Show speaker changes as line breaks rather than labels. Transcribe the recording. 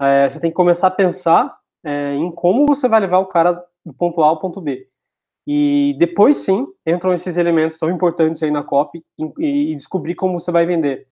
É, você tem que começar a pensar é, em como você vai levar o cara do ponto A ao ponto B. E depois sim entram esses elementos tão importantes aí na COP e, e descobrir como você vai vender.